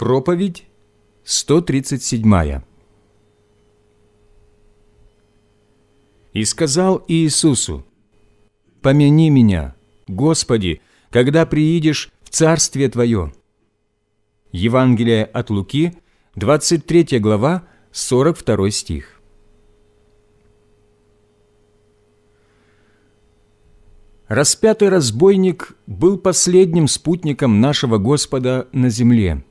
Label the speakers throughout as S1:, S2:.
S1: Проповедь 137 И сказал Иисусу, «Помяни меня, Господи, когда приидешь в Царствие Твое». Евангелие от Луки, 23 глава, 42 стих. Распятый разбойник был последним спутником нашего Господа на земле –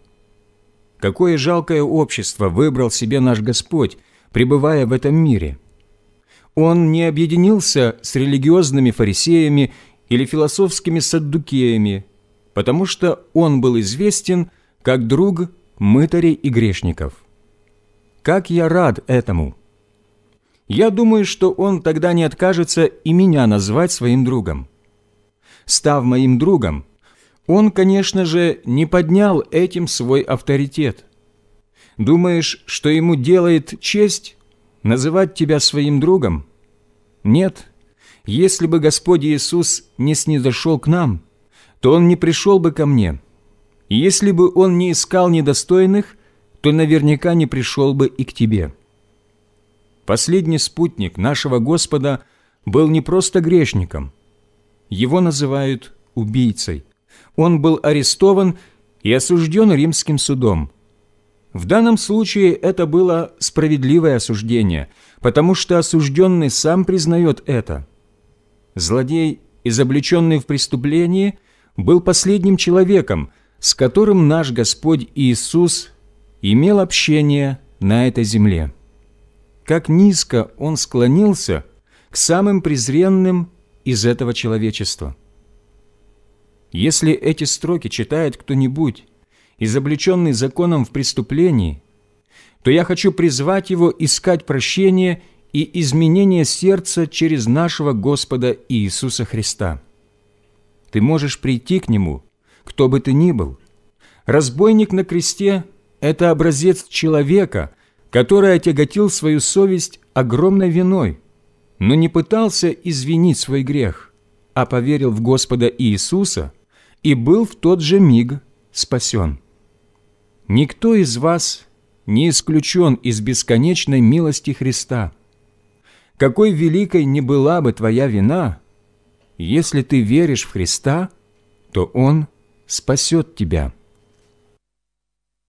S1: какое жалкое общество выбрал себе наш Господь, пребывая в этом мире. Он не объединился с религиозными фарисеями или философскими саддукеями, потому что он был известен как друг мытарей и грешников. Как я рад этому! Я думаю, что он тогда не откажется и меня назвать своим другом. Став моим другом, он, конечно же, не поднял этим свой авторитет. Думаешь, что ему делает честь называть тебя своим другом? Нет. Если бы Господь Иисус не снизошел к нам, то Он не пришел бы ко мне. если бы Он не искал недостойных, то наверняка не пришел бы и к тебе. Последний спутник нашего Господа был не просто грешником. Его называют убийцей он был арестован и осужден римским судом. В данном случае это было справедливое осуждение, потому что осужденный сам признает это. Злодей, изобличенный в преступлении, был последним человеком, с которым наш Господь Иисус имел общение на этой земле. Как низко Он склонился к самым презренным из этого человечества. Если эти строки читает кто-нибудь, изобличенный законом в преступлении, то я хочу призвать его искать прощение и изменение сердца через нашего Господа Иисуса Христа. Ты можешь прийти к Нему, кто бы ты ни был. Разбойник на кресте – это образец человека, который отяготил свою совесть огромной виной, но не пытался извинить свой грех, а поверил в Господа Иисуса – и был в тот же миг спасен. Никто из вас не исключен из бесконечной милости Христа. Какой великой не была бы твоя вина, если ты веришь в Христа, то Он спасет тебя».